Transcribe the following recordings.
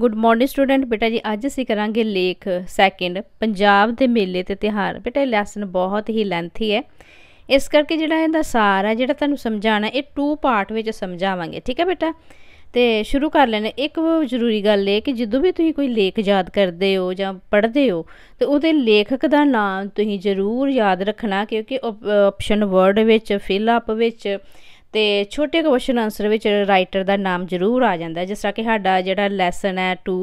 good morning student ਬੇਟਾ ਜੀ ਅੱਜ ਅਸੀਂ ਕਰਾਂਗੇ ਲੇਖ ਸੈਕਿੰਡ ਪੰਜਾਬ ਦੇ ਮੇਲੇ ਤੇ ਤਿਹਾਰ ਬੇਟਾ ਇਹ ਲੈਸਨ ਬਹੁਤ ਹੀ ਲੈਂਥੀ ਹੈ ਇਸ ਕਰਕੇ ਜਿਹੜਾ ਇਹਦਾ ਸਾਰ ਹੈ ਜਿਹੜਾ ਤੁਹਾਨੂੰ ਸਮਝਾਣਾ ਇਹ ਟੂ ਪਾਰਟ ਵਿੱਚ ਸਮਝਾਵਾਂਗੇ ਠੀਕ ਹੈ ਬੇਟਾ ਤੇ ਸ਼ੁਰੂ ਕਰ ਲੈਣੇ ਇੱਕ ਜ਼ਰੂਰੀ ਗੱਲ ਇਹ ਕਿ ਜਦੋਂ ਵੀ ਤੁਸੀਂ ਕੋਈ ਲੇਖ ਯਾਦ ਕਰਦੇ ਹੋ ਜਾਂ ਪੜ੍ਹਦੇ ਹੋ ਤੇ ਉਹਦੇ ਲੇਖਕ ਦਾ ਨਾਮ ਤੁਸੀਂ ਜ਼ਰੂਰ ਯਾਦ ਰੱਖਣਾ ਕਿਉਂਕਿ ਆਪਸ਼ਨ ਵਰਡ ਵਿੱਚ ਫਿਲ ਅਪ ਵਿੱਚ ਤੇ ਛੋਟੇ ਕੁਐਸਚਨ ਆਨਸਰ ਵਿੱਚ ਰਾਈਟਰ ਦਾ ਨਾਮ ਜ਼ਰੂਰ ਆ ਜਾਂਦਾ ਜਿਸ ਤਰ੍ਹਾਂ ਕਿ ਸਾਡਾ ਜਿਹੜਾ ਲੈਸਨ ਹੈ 2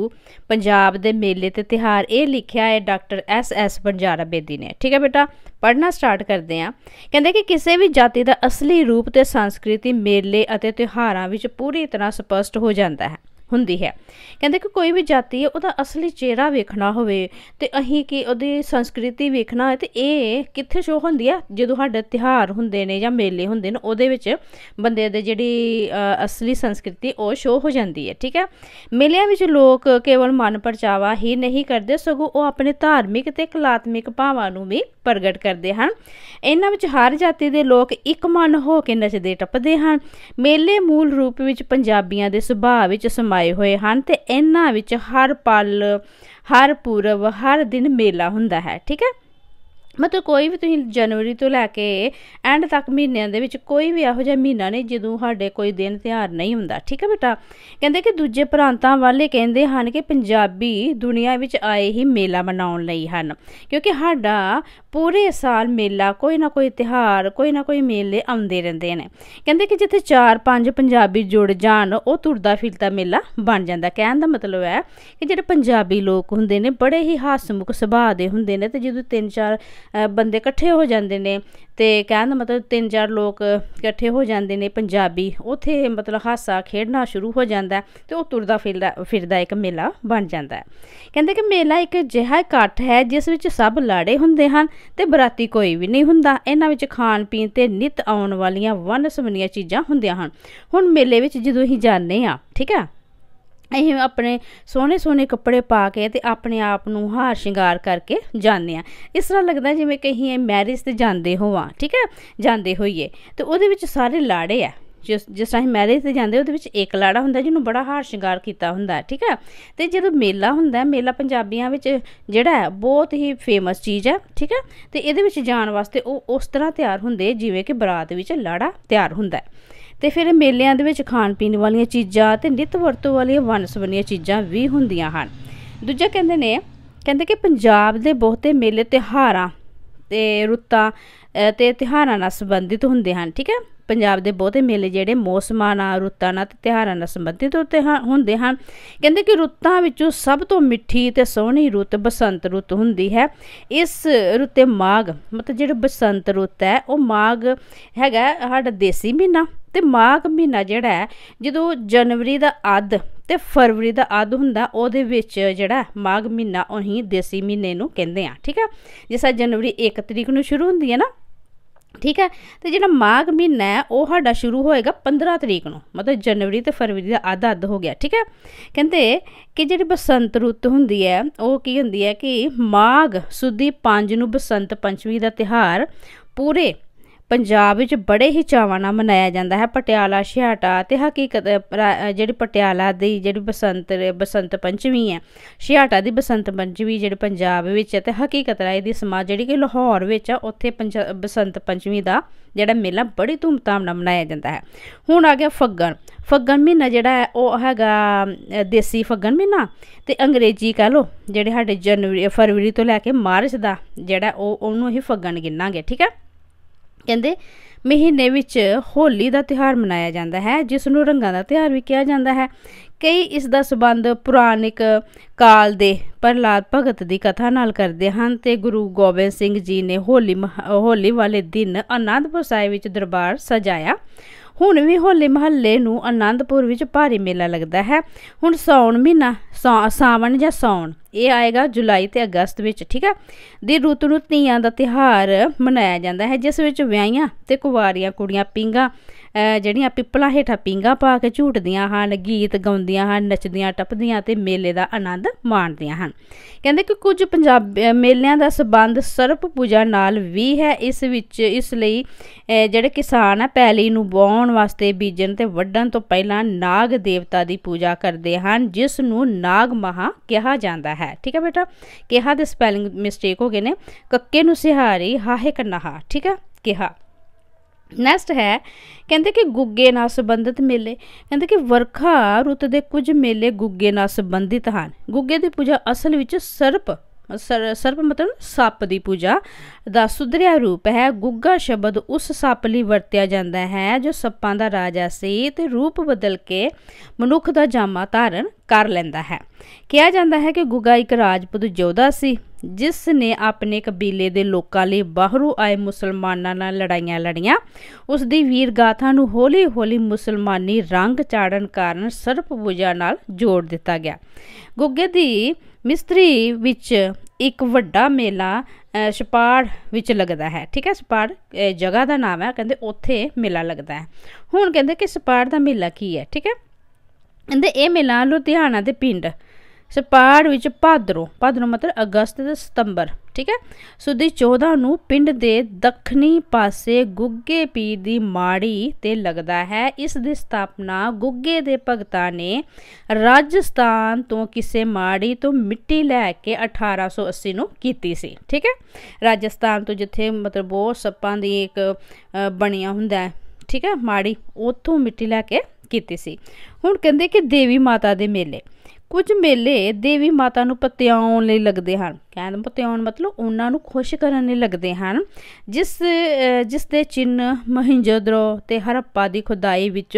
ਪੰਜਾਬ ਦੇ ਮੇਲੇ ਤੇ ਤਿਹਾਰ ਇਹ ਲਿਖਿਆ ਹੈ doctor S S Banjara Bedi ਨੇ ਠੀਕ ਹੈ ਬੇਟਾ ਪੜ੍ਹਨਾ ਸਟਾਰਟ ਕਰਦੇ ਆ ਕਹਿੰਦੇ ਕਿ ਕਿਸੇ ਵੀ ਜਾਤੀ ਦਾ ਅਸਲੀ ਰੂਪ ਤੇ ਸੰਸਕ੍ਰਿਤੀ ਮੇਲੇ ਅਤੇ ਤਿਹਾਰਾਂ ਵਿੱਚ ਪੂਰੀ ਤਰ੍ਹਾਂ ਸਪਸ਼ਟ ਹੋ ਜਾਂਦਾ ਹੈ ਹੁੰਦੀ ਹੈ ਕਹਿੰਦੇ ਕਿ ਕੋਈ ਵੀ ਜਾਤੀ ਹੈ ਉਹਦਾ ਅਸਲੀ ਚਿਹਰਾ ਵੇਖਣਾ ਹੋਵੇ ਤੇ ਅਹੀਂ ਕੀ ਉਹਦੀ ਸੰਸਕ੍ਰਿਤੀ ਵੇਖਣਾ ਹੈ ਤੇ ਇਹ ਕਿੱਥੇ ਸ਼ੋ ਹੁੰਦੀ ਹੈ ਜਦੋਂ ਸਾਡੇ ਤਿਹਾਰ ਹੁੰਦੇ ਨੇ ਜਾਂ ਮੇਲੇ ਹੁੰਦੇ ਨੇ ਉਹਦੇ ਵਿੱਚ ਬੰਦੇ ਦੇ ਜਿਹੜੀ ਅਸਲੀ ਸੰਸਕ੍ਰਿਤੀ ਉਹ ਸ਼ੋ ਹੋ ਜਾਂਦੀ ਹੈ ਠੀਕ ਹੈ ਮੇਲਿਆਂ ਵਿੱਚ ਲੋਕ ਕੇਵਲ ਮਨ ਪਰਚਾਵਾ ਹੀ ਨਹੀਂ ਕਰਦੇ ਸਗੋਂ ਉਹ ਆਪਣੇ ਧਾਰਮਿਕ ਤੇ ਕਲਾਤਮਿਕ ਭਾਵਾਂ ਨੂੰ ਵੀ ਪ੍ਰਗਟ ਕਰਦੇ ਹਨ ਇਹਨਾਂ ਵਿੱਚ ਹਰ ਜਾਤੀ ਦੇ ਲੋਕ ਇੱਕ ਮਨ ਹੋ ਕੇ ਨੱਚਦੇ ਟੱਪਦੇ ਹਨ ਮੇਲੇ ਮੂਲ ਰੂਪ ਵਿੱਚ ਪੰਜਾਬੀਆਂ ਦੇ ਸੁਭਾਅ ਵਿੱਚ ਸਮਾ ਆਏ ਹੋਏ ਹਨ ਤੇ ਇਹਨਾਂ ਵਿੱਚ ਹਰ ਪਲ ਹਰ ਪੂਰਵ ਹਰ ਦਿਨ ਮੇਲਾ ਹੁੰਦਾ ਹੈ ਠੀਕ ਹੈ ਮਤਲਬ ਕੋਈ ਵੀ ਤੁਸੀਂ ਜਨਵਰੀ ਤੋਂ ਲੈ ਕੇ ਐਂਡ ਤੱਕ ਮਹੀਨਿਆਂ ਦੇ ਵਿੱਚ ਕੋਈ ਵੀ ਇਹੋ ਜਿਹਾ ਮਹੀਨਾ ਨਹੀਂ ਜਦੋਂ ਸਾਡੇ ਕੋਈ ਦਿਨ ਤਿਹਾਰ ਨਹੀਂ ਹੁੰਦਾ ਠੀਕ ਹੈ ਬੇਟਾ ਕਹਿੰਦੇ ਕਿ ਦੂਜੇ ਪ੍ਰਾਂਤਾਂ ਵਾਲੇ ਕਹਿੰਦੇ ਹਨ ਕਿ ਪੰਜਾਬੀ ਦੁਨੀਆ ਵਿੱਚ ਆਏ ਹੀ ਮੇਲਾ ਮਨਾਉਣ ਲਈ ਹਨ ਕਿਉਂਕਿ ਸਾਡਾ ਪੂਰੇ ਸਾਲ ਮੇਲਾ ਕੋਈ ਨਾ ਕੋਈ ਤਿਹਾਰ ਕੋਈ ਨਾ ਕੋਈ ਮੇਲੇ ਆਉਂਦੇ ਰਹਿੰਦੇ ਨੇ ਕਹਿੰਦੇ ਕਿ ਜਿੱਥੇ 4-5 ਪੰਜਾਬੀ ਜੁੜ ਜਾਣ ਉਹ ਤੁਰਦਾ ਫਿਰਦਾ ਮੇਲਾ ਬਣ ਜਾਂਦਾ ਕਹਿਣ ਦਾ ਮਤਲਬ ਹੈ ਕਿ ਜਿਹੜੇ ਪੰਜਾਬੀ ਲੋਕ ਹੁੰਦੇ ਨੇ ਬੜੇ ਹੀ ਹਾਸਮੁਖ ਸੁਭਾਅ ਦੇ ਹੁੰਦੇ ਨੇ ਤੇ ਜਦੋਂ 3-4 ਬੰਦੇ ਇਕੱਠੇ ਹੋ ਜਾਂਦੇ ਨੇ ਤੇ ਕਹਿਣ ਦਾ ਮਤਲਬ ਤਿੰਨ ਚਾਰ ਲੋਕ ਇਕੱਠੇ ਹੋ ਜਾਂਦੇ ਨੇ ਪੰਜਾਬੀ ਉਥੇ ਮਤਲਬ ਹਾਸਾ ਖੇਡਣਾ ਸ਼ੁਰੂ ਹੋ ਜਾਂਦਾ ਤੇ ਉਹ ਤੁਰਦਾ ਫਿਰਦਾ ਫਿਰਦਾ ਇੱਕ ਮੇਲਾ ਬਣ ਜਾਂਦਾ ਹੈ ਕਹਿੰਦੇ ਕਿ ਮੇਲਾ ਇੱਕ ਜਿਹਾ ਇਕੱਠ ਹੈ ਜਿਸ ਵਿੱਚ ਸਭ ਲਾੜੇ ਹੁੰਦੇ ਹਨ ਤੇ ਬਰਾਤੀ ਕੋਈ ਵੀ ਨਹੀਂ ਹੁੰਦਾ ਇਹਨਾਂ ਵਿੱਚ ਖਾਣ ਪੀਣ ਤੇ ਨਿਤ ਆਉਣ ਵਾਲੀਆਂ ਵਨ ਚੀਜ਼ਾਂ ਹੁੰਦੀਆਂ ਹਨ ਹੁਣ ਮੇਲੇ ਵਿੱਚ ਜਦੋਂ ਹੀ ਜਾਂਦੇ ਆ ਠੀਕ ਹੈ ਇਹ ਆਪਣੇ ਸੋਹਣੇ ਸੋਹਣੇ ਕੱਪੜੇ ਪਾ ਕੇ ਤੇ ਆਪਣੇ ਆਪ ਨੂੰ ਹਾਰ ਸ਼ਿੰਗਾਰ ਕਰਕੇ ਜਾਂਦੇ ਆ ਇਸ ਤਰ੍ਹਾਂ ਲੱਗਦਾ ਜਿਵੇਂ ਕਹੀਂ ਮੈਰਿਜ ਤੇ ਜਾਂਦੇ ਹੋਵਾਂ ਠੀਕ ਹੈ ਜਾਂਦੇ ਹੋਈਏ ਤੇ ਉਹਦੇ ਵਿੱਚ ਸਾਰੇ ਲਾੜੇ ਆ ਜਿਸ ਜਿਸ ਤਰ੍ਹਾਂ ਮੈਰਿਜ ਤੇ ਜਾਂਦੇ ਉਹਦੇ ਵਿੱਚ ਇੱਕ ਲਾੜਾ ਹੁੰਦਾ ਜਿਹਨੂੰ ਬੜਾ ਹਾਰ ਸ਼ਿੰਗਾਰ ਕੀਤਾ ਹੁੰਦਾ ਠੀਕ ਹੈ ਤੇ ਜਦੋਂ ਮੇਲਾ ਹੁੰਦਾ ਮੇਲਾ ਪੰਜਾਬੀਆਂ ਵਿੱਚ ਜਿਹੜਾ ਹੈ ਬਹੁਤ ਹੀ ਫੇਮਸ ਚੀਜ਼ ਹੈ ਠੀਕ ਹੈ ਤੇ ਇਹਦੇ ਵਿੱਚ ਜਾਣ ਵਾਸਤੇ ਉਹ ਉਸ ਤਰ੍ਹਾਂ ਤਿਆਰ ਹੁੰਦੇ ਜਿਵੇਂ ਕਿ ਬਰਾਤ ਵਿੱਚ ਲਾੜਾ ਤਿਆਰ ਹੁੰਦਾ ਹੈ ਤੇ ਫਿਰ ਮੇਲਿਆਂ ਦੇ ਵਿੱਚ ਖਾਣ ਪੀਣ ਵਾਲੀਆਂ ਚੀਜ਼ਾਂ ਤੇ ਨਿਤ ਵਰਤੋਂ ਵਾਲੀਆਂ ਵਨਸਵਨੀਆਂ ਚੀਜ਼ਾਂ ਵੀ ਹੁੰਦੀਆਂ ਹਨ ਦੂਜਾ ਕਹਿੰਦੇ ਨੇ ਕਹਿੰਦੇ ਕਿ ਪੰਜਾਬ ਦੇ ਬਹੁਤੇ ਮੇਲੇ ਤਿਹਾਰਾਂ ਤੇ ਰੁੱਤਾਂ ਤੇ ਤਿਹਾਰਾਂ ਨਾਲ ਸੰਬੰਧਿਤ ਹੁੰਦੇ ਹਨ ਠੀਕ ਹੈ ਪੰਜਾਬ ਦੇ ਬਹੁਤੇ ਮੇਲੇ ਜਿਹੜੇ ਮੌਸਮਾਂ ਨਾਲ ਰੁੱਤਾਂ ਨਾਲ ਤੇ ਤਿਹਾਰਾਂ ਨਾਲ ਸੰਬੰਧਿਤ ਹੁੰਦੇ ਹਨ ਕਹਿੰਦੇ ਕਿ ਰੁੱਤਾਂ ਵਿੱਚੋਂ ਸਭ ਤੋਂ ਮਿੱਠੀ ਤੇ ਸੋਹਣੀ ਰੁੱਤ ਬਸੰਤ ਰੁੱਤ ਹੁੰਦੀ ਹੈ ਇਸ ਰੁੱਤੇ ਮਾਗ ਮਤਲਬ ਜਿਹੜਾ ਬਸੰਤ ਰੁੱਤ ਹੈ ਉਹ ਮਾਗ ਹੈਗਾ ਸਾਡਾ ਦੇਸੀ ਮਹੀਨਾ ਤੇ ਮਾਘ ਮਹੀਨਾ ਜਿਹੜਾ ਜਦੋਂ ਜਨਵਰੀ ਦਾ ਅੱਧ ਤੇ ਫਰਵਰੀ ਦਾ ਅੱਧ ਹੁੰਦਾ ਉਹਦੇ ਵਿੱਚ ਜਿਹੜਾ ਮਾਘ ਮਹੀਨਾ ਉਹੀ ਦੇਸੀ ਮਹੀਨੇ ਨੂੰ ਕਹਿੰਦੇ ਆ ਠੀਕ ਆ ਜਿਸਾ ਜਨਵਰੀ 1 ਤਰੀਕ ਨੂੰ ਸ਼ੁਰੂ ਹੁੰਦੀ ਹੈ ਨਾ ਠੀਕ ਹੈ ਤੇ ਜਿਹੜਾ ਮਾਘ ਮਹੀਨਾ ਹੈ ਉਹ ਸਾਡਾ ਸ਼ੁਰੂ ਹੋਏਗਾ 15 ਤਰੀਕ ਨੂੰ ਮਤਲਬ ਜਨਵਰੀ ਤੇ ਫਰਵਰੀ ਦਾ ਅੱਧ ਅੱਧ ਹੋ ਗਿਆ ਠੀਕ ਹੈ ਕਹਿੰਦੇ ਕਿ ਜਿਹੜੀ ਬਸੰਤ ਰੁੱਤ ਹੁੰਦੀ ਹੈ ਉਹ ਕੀ ਹੁੰਦੀ ਹੈ ਕਿ ਮਾਘ ਸੁਦੀ 5 ਨੂੰ ਬਸੰਤ ਪੰਚਮੀ ਦਾ ਤਿਹਾਰ ਪੂਰੇ ਪੰਜਾਬ ਵਿੱਚ ਬੜੇ ਹੀ ਚਾਵਾਂ ਨਾਲ ਮਨਾਇਆ ਜਾਂਦਾ ਹੈ ਪਟਿਆਲਾ ਛਿਹਾਟਾ ਤੇ ਹਕੀਕਤ ਜਿਹੜੀ ਪਟਿਆਲਾ ਦੀ ਜਿਹੜੀ ਬਸੰਤ ਬਸੰਤ ਪੰਚਮੀ ਹੈ ਛਿਹਾਟਾ ਦੀ ਬਸੰਤ ਪੰਚਮੀ ਜਿਹੜੀ ਪੰਜਾਬ ਵਿੱਚ ਹੈ ਤੇ ਹਕੀਕਤ ਰਾਏ ਦੀ ਸਮਾ ਜਿਹੜੀ ਕਿ ਲਾਹੌਰ ਵਿੱਚ ਆ ਉੱਥੇ ਬਸੰਤ ਪੰਚਮੀ ਦਾ ਜਿਹੜਾ ਮੇਲਾ ਬੜੀ ਧੂਮਧਾਮ ਨਾਲ ਮਨਾਇਆ ਜਾਂਦਾ ਹੈ ਹੁਣ ਆ ਗਿਆ ਫੱਗਣ ਫੱਗਣ ਮਹੀਨਾ ਜਿਹੜਾ ਹੈ ਉਹ ਹੈਗਾ ਦੇਸੀ ਫੱਗਣ ਮਹੀਨਾ ਤੇ ਅੰਗਰੇਜ਼ੀ ਕਹ ਲੋ ਜਿਹੜੇ ਸਾਡੇ ਜਨਵਰੀ ਫਰਵਰੀ ਤੋਂ ਲੈ ਕੇ ਮਾਰਚ ਦਾ ਜਿਹੜਾ ਉਹ ਉਹਨੂੰ ਹੀ ਫੱਗਣ ਗਿਣਾਂਗੇ ਠੀਕ ਹੈ ਕਹਿੰਦੇ ਮਹੀਨੇ ਵਿੱਚ ਹੋਲੀ ਦਾ ਤਿਹਾਰ ਮਨਾਇਆ ਜਾਂਦਾ ਹੈ ਜਿਸ ਨੂੰ ਰੰਗਾਂ ਦਾ ਤਿਹਾਰ ਵੀ ਕਿਹਾ ਜਾਂਦਾ ਹੈ ਕਈ ਇਸ ਦਾ ਸਬੰਧ ਪੁਰਾਣਿਕ ਕਾਲ ਦੇ ਪ੍ਰਹਲਾਦ ਭਗਤ ਦੀ ਕਥਾ ਨਾਲ ਕਰਦੇ ਹਨ ਤੇ ਗੁਰੂ ਗੋਬਿੰਦ ਸਿੰਘ ਜੀ ਨੇ ਹੋਲੀ ਹੋਲੀ ਵਾਲੇ ਦਿਨ ਆਨੰਦਪੁਰ ਸਾਹਿਬ ਵਿੱਚ ਦਰਬਾਰ ਸਜਾਇਆ ਹੁਣ ਵੀ ਹੋਲੇ ਮਹੱਲੇ ਨੂੰ ਆਨੰਦਪੁਰ ਵਿੱਚ ਭਾਰੀ ਮੇਲਾ ਲੱਗਦਾ ਹੈ ਹੁਣ ਸੌਣ ਮਹੀਨਾ ਸਾਵਣ ਜਾਂ ਸੌਣ ਇਹ ਆਏਗਾ ਜੁਲਾਈ ਤੇ ਅਗਸਤ ਵਿੱਚ ਠੀਕ ਹੈ ਦੀ ਰੁੱਤ ਨੂੰ ਧੀਆਂ ਦਾ ਤਿਹਾਰ ਮਨਾਇਆ ਜਾਂਦਾ ਹੈ ਜਿਸ ਵਿੱਚ ਵਿਆਹੀਆਂ ਤੇ ਕੁਵਾਰੀਆਂ ਕੁੜੀਆਂ ਪਿੰਗਾ ਜਿਹੜੀਆਂ ਪਿੱਪਲਾਂ ਹੇਠਾਂ ਪਿੰਗਾ ਪਾ ਕੇ ਝੂਟਦੀਆਂ ਹਨ ਗੀਤ ਗਾਉਂਦੀਆਂ ਹਨ ਨੱਚਦੀਆਂ ਟੱਪਦੀਆਂ ਤੇ ਮੇਲੇ ਦਾ ਆਨੰਦ ਮਾਣਦੀਆਂ ਹਨ ਕਹਿੰਦੇ ਕਿ ਕੁਝ ਪੰਜਾਬ ਮੇਲਿਆਂ ਦਾ ਸਬੰਧ ਸਰਪ ਪੂਜਾ ਨਾਲ ਵੀ ਹੈ ਇਸ ਵਿੱਚ ਇਸ ਲਈ ਜਿਹੜੇ ਕਿਸਾਨ ਆ ਪੈਲੀ ਨੂੰ ਬੋਣ ਵਾਸਤੇ ਬੀਜਣ ਤੇ ਵੱਢਣ ਤੋਂ ਪਹਿਲਾਂ ਨਾਗ ਦੇਵਤਾ ਦੀ ਪੂਜਾ ਕਰਦੇ ਹਨ ਜਿਸ ਨੂੰ ਨਾਗ ਮਹਾ ਕਿਹਾ ਜਾਂਦਾ ਹੈ ਹੈ ਠੀਕ ਹੈ ਬੇਟਾ ਕਿਹਾ ਦੇ ਸਪੈਲਿੰਗ ਮਿਸਟੇਕ ਹੋ ਗਏ ਨੇ ਕੱਕੇ ਨੂੰ ਸਿਹਾਰੀ ਹਾਹੇ ਕਨਹਾ ਠੀਕ ਹੈ ਕਿਹਾ ਨੈਕਸਟ ਹੈ ਕਹਿੰਦੇ ਕਿ ਗੁੱਗੇ ਨਾਲ ਸੰਬੰਧਿਤ ਮੇਲੇ ਕਹਿੰਦੇ ਕਿ ਵਰਖਾ ਰੁੱਤ ਦੇ ਕੁਝ ਮੇਲੇ ਗੁੱਗੇ ਨਾਲ ਸੰਬੰਧਿਤ ਹਨ ਗੁੱਗੇ ਦੀ ਪੂਜਾ ਅਸਲ ਵਿੱਚ ਸਰਪ ਸਰਪ ਮਤਲਬ ਸੱਪ ਦੀ ਪੂਜਾ ਦਾ ਸੁਧਰਿਆ ਰੂਪ ਹੈ ਗੁੱਗਾ ਸ਼ਬਦ ਉਸ ਸੱਪ ਲਈ ਵਰਤਿਆ ਜਾਂਦਾ ਹੈ ਜੋ ਸੱਪਾਂ ਦਾ ਰਾਜਾ ਸੀ ਤੇ ਰੂਪ ਬਦਲ ਕੇ ਮਨੁੱਖ ਦਾ ਜਾਮਾ ਧਾਰਨ ਕਰ ਲੈਂਦਾ ਹੈ ਕਿਹਾ ਜਾਂਦਾ ਹੈ ਕਿ ਗੁਗਾ ਇੱਕ ਰਾਜਪੂਤ ਯੋਧਾ ਸੀ ਜਿਸ ਨੇ ਆਪਣੇ ਕਬੀਲੇ ਦੇ ਲੋਕਾਂ ਲਈ ਬਾਹਰੋਂ ਆਏ ਮੁਸਲਮਾਨਾਂ ਨਾਲ ਲੜਾਈਆਂ ਲੜੀਆਂ ਉਸ ਦੀ ਵੀਰਗਾਥਾ ਨੂੰ ਹੌਲੀ-ਹੌਲੀ ਮੁਸਲਮਾਨੀ ਰੰਗ ਚਾੜਨ ਕਾਰਨ ਸਰਪ ਪੂਜਾ ਨਾਲ ਜੋੜ ਦਿੱਤਾ ਗਿਆ ਗੁੱਗੇ ਦੀ ਮਿਸਤਰੀ ਵਿੱਚ ਇੱਕ ਵੱਡਾ ਮੇਲਾ ਸਪਾੜ ਵਿੱਚ ਲੱਗਦਾ ਹੈ ਠੀਕ ਹੈ ਸਪਾੜ ਜਗ੍ਹਾ ਦਾ ਨਾਮ ਹੈ ਕਹਿੰਦੇ ਉੱਥੇ ਮੇਲਾ ਲੱਗਦਾ ਹੈ ਹੁਣ ਕਹਿੰਦੇ ਕਿ ਸਪਾੜ ਦਾ ਮੇਲਾ ਕੀ ਹੈ ਠੀਕ ਹੈ ਇਹਦੇ ਇਹ ਮਿਲਾ ਲੁਧਿਆਣਾ ਦੇ ਪਿੰਡ ਸਪਾੜ ਵਿੱਚ ਭਾਦਰੋ ਭਾਦਰੋ ਮਤਲਬ ਅਗਸਤ ਤੇ ਸਤੰਬਰ ਠੀਕ ਹੈ ਸੋ ਦੀ 14 ਨੂੰ ਪਿੰਡ ਦੇ ਦੱਖਣੀ ਪਾਸੇ ਗੁੱਗੇ ਪੀਰ ਦੀ ਮਾੜੀ ਤੇ ਲੱਗਦਾ ਹੈ ਇਸ ਦੀ ਸਥਾਪਨਾ ਗੁੱਗੇ ਦੇ ਭਗਤਾਂ ਨੇ ਰਾਜਸਥਾਨ ਤੋਂ ਕਿਸੇ ਮਾੜੀ ਤੋਂ ਮਿੱਟੀ ਲੈ ਕੇ 1880 ਨੂੰ ਕੀਤੀ ਸੀ ਠੀਕ ਹੈ ਰਾਜਸਥਾਨ ਤੋਂ ਜਿੱਥੇ ਮਤਲਬ ਬਹੁਤ ਸੱਪਾਂ ਦੀ ਇੱਕ ਬਣਿਆ ਹੁੰਦਾ ਹੈ ਠੀਕ ਹੈ ਮਾੜੀ ਉਥੋਂ ਮਿੱਟੀ ਲੈ ਕੇ ਕੀਤੀ ਸੀ ਹੁਣ ਕਹਿੰਦੇ ਕਿ ਦੇਵੀ ਮਾਤਾ ਦੇ ਮੇਲੇ ਕੁਝ ਮੇਲੇ ਦੇਵੀ ਮਾਤਾ ਨੂੰ ਪਤਿਆਉਣ ਲਈ ਲੱਗਦੇ ਹਨ ਕਹਿਣ ਪਤਿਆਉਣ ਮਤਲਬ ਉਹਨਾਂ ਨੂੰ ਖੁਸ਼ ਕਰਨ ਲਈ ਲੱਗਦੇ ਹਨ ਜਿਸ ਜਿਸ ਦੇ ਚਿੰਨ ਮਹਿੰਜੋਦੜੋ ਤੇ ਹਰੱਪਾ ਦੀ ਖੁਦਾਈ ਵਿੱਚ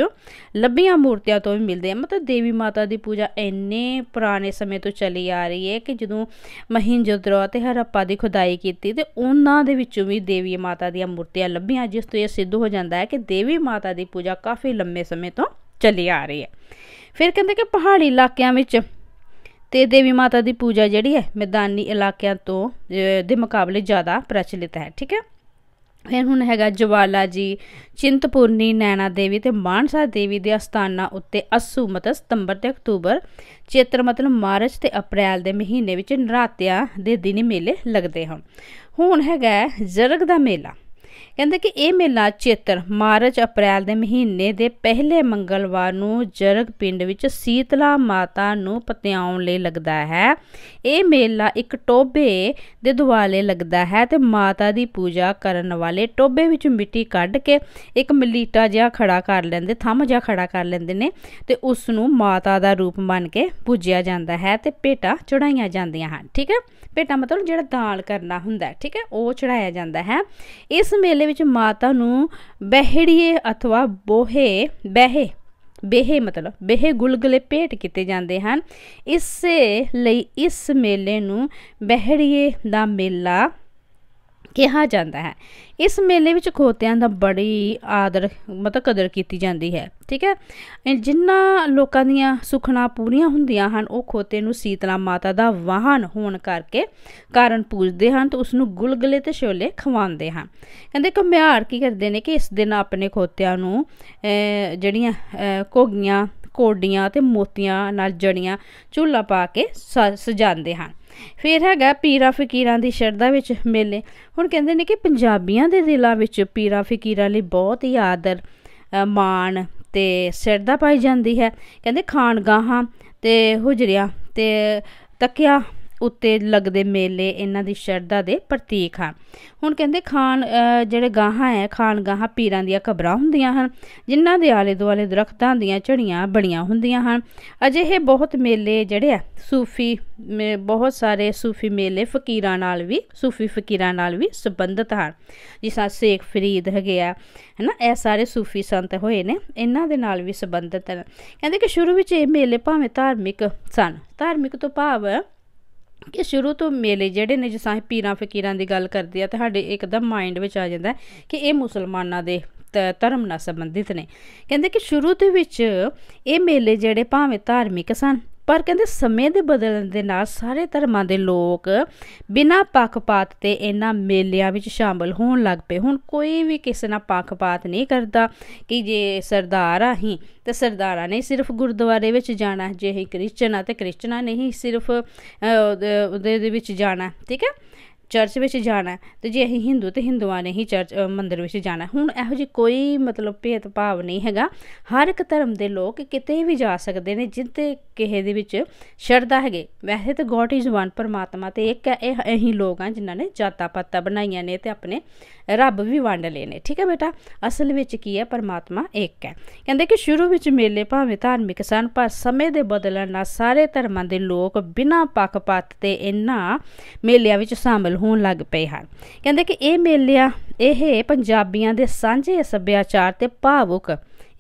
ਲੱਭੀਆਂ ਮੂਰਤੀਆਂ ਤੋਂ ਵੀ ਮਿਲਦੇ ਹਨ ਮਤਲਬ ਦੇਵੀ ਮਾਤਾ ਦੀ ਪੂਜਾ ਇੰਨੇ ਪੁਰਾਣੇ ਸਮੇਂ ਤੋਂ ਚੱਲੀ ਆ ਰਹੀ ਹੈ ਕਿ ਜਦੋਂ ਮਹਿੰਜੋਦੜੋ ਤੇ ਹਰੱਪਾ ਦੀ ਖੁਦਾਈ ਕੀਤੀ ਤੇ ਉਹਨਾਂ ਦੇ ਵਿੱਚੋਂ ਵੀ ਦੇਵੀ ਮਾਤਾ ਦੀਆਂ ਮੂਰਤੀਆਂ ਲੱਭੀਆਂ ਜਿਸ ਤੋਂ ਇਹ ਸਿੱਧ ਹੋ ਜਾਂਦਾ ਹੈ ਕਿ ਦੇਵੀ ਮਾਤਾ ਦੀ ਪੂਜਾ ਕਾਫੀ ਲੰਮੇ ਸਮੇਂ ਤੋਂ ਚੱਲੀ ਆ ਰਹੀ ਹੈ ਫਿਰ ਕਹਿੰਦੇ ਕਿ ਪਹਾੜੀ ਇਲਾਕਿਆਂ ਵਿੱਚ ਤੇ ਦੇਵੀ ਮਾਤਾ ਦੀ ਪੂਜਾ ਜਿਹੜੀ ਹੈ ਮੈਦਾਨੀ ਇਲਾਕਿਆਂ ਤੋਂ ਦੇ ਮੁਕਾਬਲੇ ਜ਼ਿਆਦਾ ਪ੍ਰਚਲਿਤ ਹੈ ਠੀਕ ਹੈ ਫਿਰ ਹੁਣ ਹੈਗਾ ਜਵਾਲਾ ਜੀ ਚਿੰਤਪੁਰਨੀ ਨੈਣਾ ਦੇਵੀ ਤੇ ਮਾਨਸਾ ਦੇਵੀ ਦੇ ਅਸਥਾਨਾਂ ਉੱਤੇ ਅਸੂ ਮਤ ਸਤੰਬਰ ਤੇ ਅਕਤੂਬਰ ਚੇਤਰ ਮਤਲਬ ਮਾਰਚ ਤੇ ਅਪ੍ਰੈਲ ਦੇ ਮਹੀਨੇ ਵਿੱਚ ਨਰਾਤਿਆਂ ਦੇ ਦਿਨ ਮੇਲੇ ਲੱਗਦੇ ਹਨ ਹੁਣ ਹੈਗਾ ਜਰਗ ਦਾ ਮੇਲਾ ਕਹਿੰਦੇ ਕਿ ਇਹ ਮੇਲਾ ਚੇਤਰ ਮਾਰਚ ਅਪ੍ਰੈਲ ਦੇ ਮਹੀਨੇ ਦੇ ਪਹਿਲੇ ਮੰਗਲਵਾਰ ਨੂੰ ਜਰਗ ਪਿੰਡ ਵਿੱਚ ਸੀਤਲਾ ਮਾਤਾ ਨੂੰ ਪਤਿਆਉਣ ਲਈ ਲੱਗਦਾ ਹੈ ਇਹ ਮੇਲਾ ਇੱਕ ਟੋਬੇ ਦੇ ਦੁਆਲੇ ਲੱਗਦਾ ਹੈ ਤੇ ਮਾਤਾ ਦੀ ਪੂਜਾ ਕਰਨ ਵਾਲੇ ਟੋਬੇ ਵਿੱਚ ਮਿੱਟੀ ਕੱਢ ਕੇ ਇੱਕ ਮਲੀਟਾ ਜਿਹਾ ਖੜਾ ਕਰ ਲੈਂਦੇ ਥੰਮ ਜਿਹਾ ਖੜਾ ਕਰ ਲੈਂਦੇ ਨੇ ਤੇ ਉਸ ਨੂੰ ਮਾਤਾ ਦਾ ਰੂਪ ਮੰਨ ਕੇ ਪੂਜਿਆ ਜਾਂਦਾ ਹੈ ਤੇ ਭੇਟਾ ਚੜਾਈਆਂ ਜਾਂਦੀਆਂ ਹਨ ਠੀਕ ਹੈ ਭੇਟਾ ਮਤਲਬ ਜਿਹੜਾ ਦਾਨ ਕਰਨਾ ਹੁੰਦਾ ਠੀਕ ਹੈ ਉਹ ਚੜਾਇਆ ਜਾਂਦਾ ਹੈ ਇਸ ਮੇਲੇ ਦੇ ਵਿੱਚ ਮਾਤਾ ਨੂੰ ਬਹਿੜੀਏ अथवा ਬੋਹੇ ਬਹਿ ਬਹਿ ਮਤਲਬ ਬਹਿ ਗੁਲਗਲੇ ਭੇਟ ਕੀਤੇ ਜਾਂਦੇ ਹਨ ਇਸੇ ਲਈ ਇਸ ਮੇਲੇ ਨੂੰ ਬਹਿੜੀਏ ਦਾ ਮੇਲਾ ਕਿਹਾ ਜਾਂਦਾ ਹੈ ਇਸ ਮੇਲੇ ਵਿੱਚ ਖੋਤਿਆਂ ਦਾ ਬੜੀ ਆਦਰ ਮਤਲਬ ਕਦਰ ਕੀਤੀ ਜਾਂਦੀ ਹੈ ਠੀਕ ਹੈ ਜਿਨ੍ਹਾਂ ਲੋਕਾਂ ਦੀਆਂ ਸੁਖਣਾ ਪੂਰੀਆਂ ਹੁੰਦੀਆਂ ਹਨ ਉਹ ਖੋਤੇ ਨੂੰ ਸੀਤਲਾ ਮਾਤਾ ਦਾ ਵਾਹਨ ਹੋਣ ਕਰਕੇ ਕਾਰਨ ਪੂਜਦੇ ਹਨ ਤੇ ਉਸ ਨੂੰ ਗੁਲਗਲੇ ਤੇ ਛੋਲੇ ਖਵਾਉਂਦੇ ਹਨ ਕਹਿੰਦੇ ਘੁਮਿਆਰ ਕੀ ਕਰਦੇ ਨੇ ਕਿ ਇਸ ਦਿਨ ਆਪਣੇ ਖੋਤਿਆਂ ਨੂੰ ਜਿਹੜੀਆਂ ਕੋਗੀਆਂ ਕੋਡੀਆਂ ਤੇ ਮੋਤੀਆਂ ਨਾਲ ਜੜੀਆਂ ਝੂਲਾ ਪਾ ਕੇ ਸਜਾਉਂਦੇ ਹਨ ਫਿਰ ਹੈਗਾ ਪੀਰਾ ਫਕੀਰਾਂ ਦੀ ਸ਼ਰਧਾ ਵਿੱਚ ਮੇਲੇ ਹੁਣ ਕਹਿੰਦੇ ਨੇ ਕਿ ਪੰਜਾਬੀਆਂ ਦੇ ਦਿਲਾਂ ਵਿੱਚ ਪੀਰਾ ਫਕੀਰਾਂ ਲਈ ਬਹੁਤ ਹੀ ਆਦਰ ਮਾਣ ਤੇ ਸ਼ਰਧਾ ਪਾਈ ਜਾਂਦੀ ਹੈ ਕਹਿੰਦੇ ਖਾਨਗਾਹਾਂ ਤੇ ਹੁਜਰੀਆਂ ਤੇ ਤਕਿਆ ਉੱਤੇ ਲੱਗਦੇ ਮੇਲੇ ਇਹਨਾਂ ਦੀ ਸ਼ਰਧਾ ਦੇ ਪ੍ਰਤੀਕ ਹਨ ਹੁਣ ਕਹਿੰਦੇ ਖਾਨ ਜਿਹੜੇ ਗਾਹਾਂ ਹੈ ਖਾਨ ਗਾਹਾਂ ਪੀਰਾਂ ਦੀਆਂ ਕਬਰਾਂ ਹੁੰਦੀਆਂ ਹਨ ਜਿਨ੍ਹਾਂ ਦੇ ਆਲੇ ਦੁਆਲੇ ਦਰਖਤਾਂ ਦੀਆਂ ਝੜੀਆਂ ਬਣੀਆਂ ਹੁੰਦੀਆਂ ਹਨ ਅਜਿਹੇ ਬਹੁਤ ਮੇਲੇ ਜਿਹੜੇ ਆ ਸੂਫੀ ਬਹੁਤ ਸਾਰੇ ਸੂਫੀ ਮੇਲੇ ਫਕੀਰਾਂ ਨਾਲ ਵੀ ਸੂਫੀ ਫਕੀਰਾਂ ਨਾਲ ਵੀ ਸੰਬੰਧਤ ਹਨ ਜਿਸ ਤਰ੍ਹਾਂ ਸ਼ੇਖ ਫਰੀਦ ਹੈਗੇ ਆ ਹਨਾ ਇਹ ਸਾਰੇ ਸੂਫੀ ਸੰਤ ਹੋਏ ਨੇ ਇਹਨਾਂ ਦੇ ਨਾਲ ਵੀ ਸੰਬੰਧਤ ਹਨ ਕਹਿੰਦੇ ਕਿ ਸ਼ੁਰੂ ਵਿੱਚ ਇਹ ਮੇਲੇ ਭਾਵੇਂ ਧਾਰਮਿਕ ਸਨ ਧਾਰਮਿਕ ਤੋਂ ਭਾਵ ਕਿ ਸ਼ੁਰੂ ਤੋਂ ਮੇਲੇ ਜਿਹੜੇ ਨੇ ਜਿਸਾਂ ਪੀਰਾਂ ਫਕੀਰਾਂ ਦੀ ਗੱਲ ਕਰਦੇ ਆ ਤੁਹਾਡੇ ਇੱਕਦਮ ਮਾਈਂਡ ਵਿੱਚ ਆ ਜਾਂਦਾ ਕਿ ਇਹ ਮੁਸਲਮਾਨਾਂ ਦੇ ਧਰਮ ਨਾਲ ਸੰਬੰਧਿਤ ਨੇ ਕਹਿੰਦੇ ਕਿ ਸ਼ੁਰੂ ਦੇ ਵਿੱਚ ਇਹ ਮੇਲੇ ਜਿਹੜੇ ਭਾਵੇਂ ਧਾਰਮਿਕ ਸਨ ਪਰ ਕਹਿੰਦੇ ਸਮੇਂ ਦੇ ਬਦਲਣ ਦੇ ਨਾਲ ਸਾਰੇ ਧਰਮਾਂ ਦੇ ਲੋਕ ਬਿਨਾਂ ਪੱਖਪਾਤ ਤੇ ਇਹਨਾਂ ਮੇਲਿਆਂ ਵਿੱਚ ਸ਼ਾਮਲ ਹੋਣ ਲੱਗ ਪਏ ਹੁਣ ਕੋਈ ਵੀ ਕਿਸੇ ਨਾਲ ਪੱਖਪਾਤ ਨਹੀਂ ਕਰਦਾ ਕਿ ਜੇ ਸਰਦਾਰ ਆ ਹੀ ਤੇ ਸਰਦਾਰਾਂ ਨੇ ਸਿਰਫ ਗੁਰਦੁਆਰੇ ਵਿੱਚ ਜਾਣਾ ਜੇ ਹੀ ਕ੍ਰਿਸਚਨ ਆ ਤੇ ਕ੍ਰਿਸਚਨਾਂ ਨੇ ਹੀ ਸਿਰਫ ਉਹਦੇ ਵਿੱਚ ਜਾਣਾ ਠੀਕ ਹੈ ਚਰਚ ਵਿੱਚ ਜਾਣਾ ਤੇ ਜੇ ਅਸੀਂ ਹਿੰਦੂ ਤੇ ਹਿੰਦੂਆਂ ਨੇ ਹੀ ਚਰਚ ਮੰਦਿਰ ਵਿੱਚ ਜਾਣਾ ਹੁਣ ਇਹੋ ਜਿਹੀ ਕੋਈ ਮਤਲਬ ਭੇਦਭਾਵ ਨਹੀਂ ਹੈਗਾ ਹਰ ਇੱਕ ਧਰਮ ਦੇ ਲੋਕ ਕਿਤੇ ਵੀ ਜਾ ਸਕਦੇ ਨੇ ਜਿੱਤੇ ਕਿਸੇ ਦੇ ਵਿੱਚ ਸ਼ਰਧਾ ਹੈਗੇ ਵੈਸੇ ਤਾਂ ਗੋਡ ਇਜ਼ ਵਨ ਪਰਮਾਤਮਾ ਤੇ ਇੱਕ ਹੈ ਇਹ ਇਹੀ ਲੋਕ ਆ ਜਿਨ੍ਹਾਂ ਨੇ ਜਾਤਾਂ ਪਾਤਾਂ ਬਣਾਈਆਂ ਨੇ ਤੇ ਆਪਣੇ ਰੱਬ ਵੀ ਵੰਡ ਲਏ ਨੇ ਠੀਕ ਹੈ ਬੇਟਾ ਅਸਲ ਵਿੱਚ ਕੀ ਹੈ ਪਰਮਾਤਮਾ ਇੱਕ ਹੈ ਕਹਿੰਦੇ ਕਿ ਸ਼ੁਰੂ ਵਿੱਚ ਮੇਲੇ ਭਾਵੇਂ ਧਾਰਮਿਕ ਸਨ ਪਰ ਸਮੇਂ ਦੇ ਬਦਲਣ ਨਾਲ ਸਾਰੇ ਧਰਮਾਂ ਦੇ ਲੋਕ ਬਿਨਾਂ ਪੱਖਪਾਤ ਤੇ ਇਹਨਾਂ ਮੇਲਿਆਂ ਵਿੱਚ ਸ਼ਾਮਲ ਸ਼ਾਮਲ ਹੋਣ ਲੱਗ ਪਏ ਹਨ ਕਹਿੰਦੇ ਕਿ ਇਹ ਮੇਲਿਆਂ ਇਹ ਪੰਜਾਬੀਆਂ ਦੇ ਸਾਂਝੇ ਸੱਭਿਆਚਾਰ ਤੇ ਭਾਵੁਕ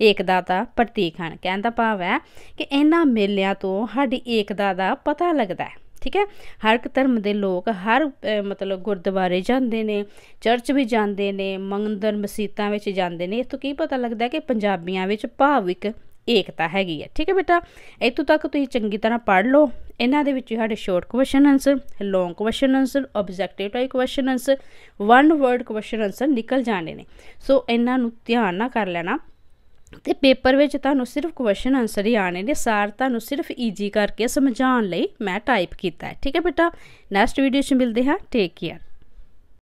ਏਕਤਾ ਦਾ ਪ੍ਰਤੀਕ ਹਨ ਕਹਿਣ ਦਾ ਭਾਵ ਹੈ ਕਿ ਇਹਨਾਂ ਮੇਲਿਆਂ ਤੋਂ ਸਾਡੀ ਏਕਤਾ ਦਾ ਪਤਾ ਲੱਗਦਾ ਹੈ ਠੀਕ ਹੈ ਹਰ ਇੱਕ ਧਰਮ ਦੇ ਲੋਕ ਹਰ ਮਤਲਬ ਗੁਰਦੁਆਰੇ ਜਾਂਦੇ ਨੇ ਚਰਚ ਵੀ ਜਾਂਦੇ ਨੇ ਮੰਦਰ ਮਸੀਤਾਂ ਵਿੱਚ ਜਾਂਦੇ ਨੇ ਇਸ ਤੋਂ ਕੀ ਪਤਾ ਲੱਗਦਾ ਕਿ ਪੰਜਾਬੀਆਂ ਵਿੱਚ ਭਾਵਿਕ ਏਕਤਾ ਹੈਗੀ ਹੈ ਠੀਕ ਹੈ ਬੇਟਾ ਇਤੋਂ ਤੱਕ ਤੁਸੀਂ ਚੰਗੀ ਤਰ੍ਹਾਂ ਪੜ੍ਹ ਲਓ ਇਹਨਾਂ ਦੇ ਵਿੱਚ ਸਾਡੇ short question answer long question answer objective type question answer one word question answer ਨਿਕਲ ਜਾਣੇ ਨੇ ਸੋ ਇਹਨਾਂ ਨੂੰ ਧਿਆਨ ਨਾਲ ਕਰ ਲੈਣਾ ਤੇ ਪੇਪਰ ਵਿੱਚ ਤੁਹਾਨੂੰ ਸਿਰਫ ਕੁਐਸਚਨ ਆਨਸਰ ਹੀ ਆਣੇ ਨੇ ਸਾਰ ਤੁਹਾਨੂੰ ਸਿਰਫ ਈਜੀ ਕਰਕੇ ਸਮਝਾਉਣ ਲਈ ਮੈਂ ਟਾਈਪ ਕੀਤਾ ਹੈ ਠੀਕ ਹੈ ਬੇਟਾ ਨੈਕਸਟ ਵੀਡੀਓ 'ਚ ਮਿਲਦੇ ਹਾਂ ਟੇਕ ਕੇਅਰ